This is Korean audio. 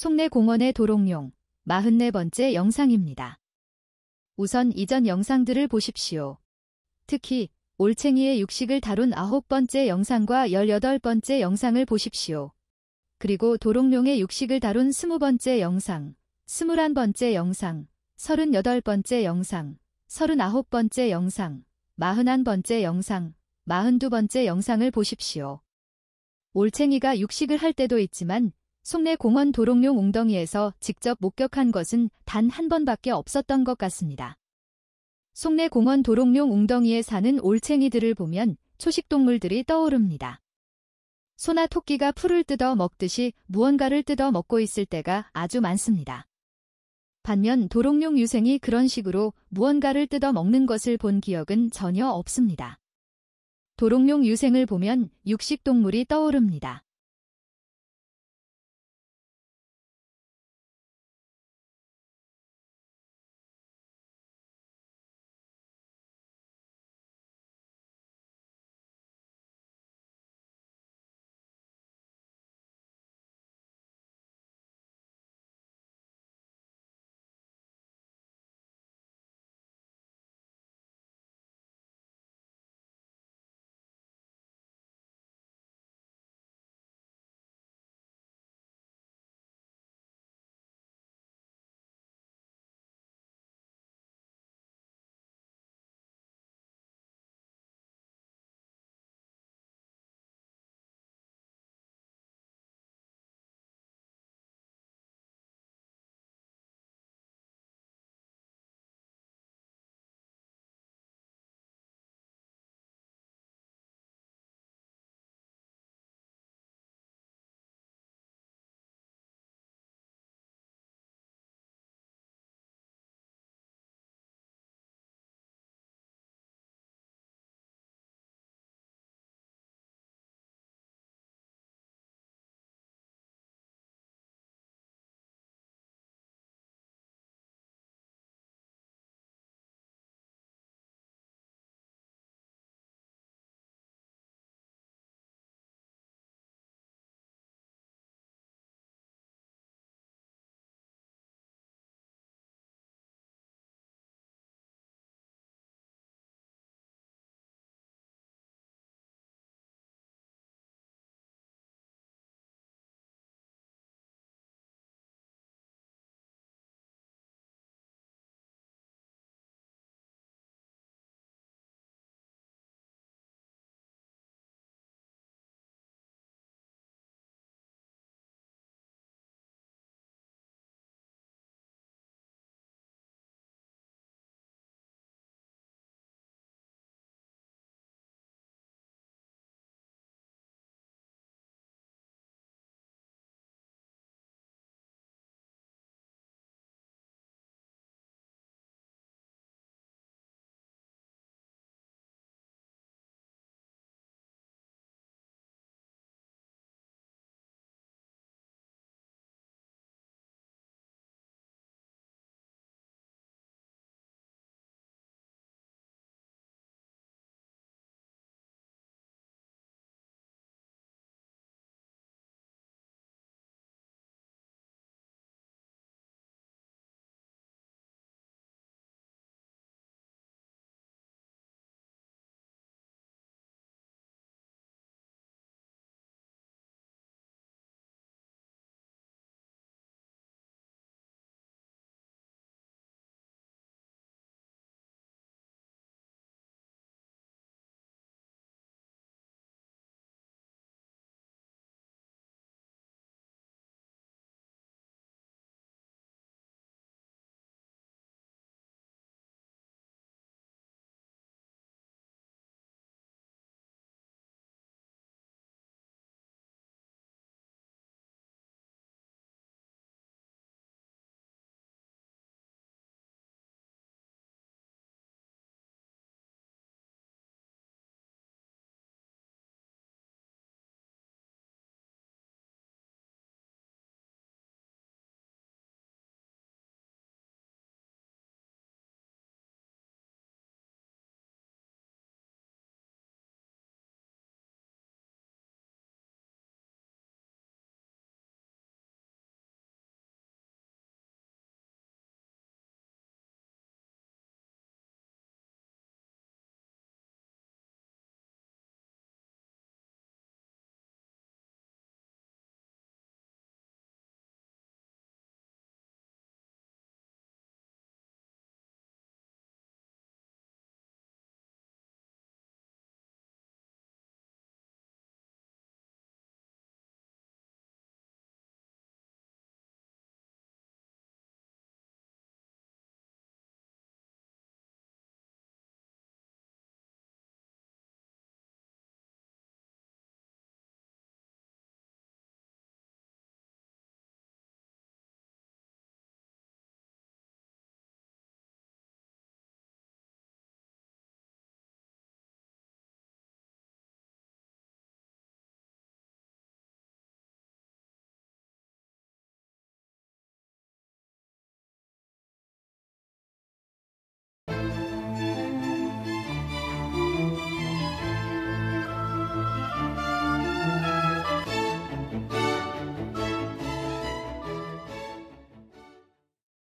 송내 공원의 도롱뇽 44번째 영상입니다. 우선 이전 영상들을 보십시오. 특히 올챙이의 육식을 다룬 9번째 영상과 18번째 영상을 보십시오. 그리고 도롱뇽의 육식을 다룬 20번째 영상, 21번째 영상, 38번째 영상, 39번째 영상, 41번째 영상, 42번째 영상을 보십시오. 올챙이가 육식을 할 때도 있지만 송내 공원 도롱뇽 웅덩이에서 직접 목격한 것은 단 한 번밖에 없었던 것 같습니다. 송내 공원 도롱뇽 웅덩이에 사는 올챙이들을 보면 초식동물들이 떠오릅니다. 소나 토끼가 풀을 뜯어 먹듯이 무언가를 뜯어 먹고 있을 때가 아주 많습니다. 반면 도롱뇽 유생이 그런 식으로 무언가를 뜯어 먹는 것을 본 기억은 전혀 없습니다. 도롱뇽 유생을 보면 육식동물이 떠오릅니다.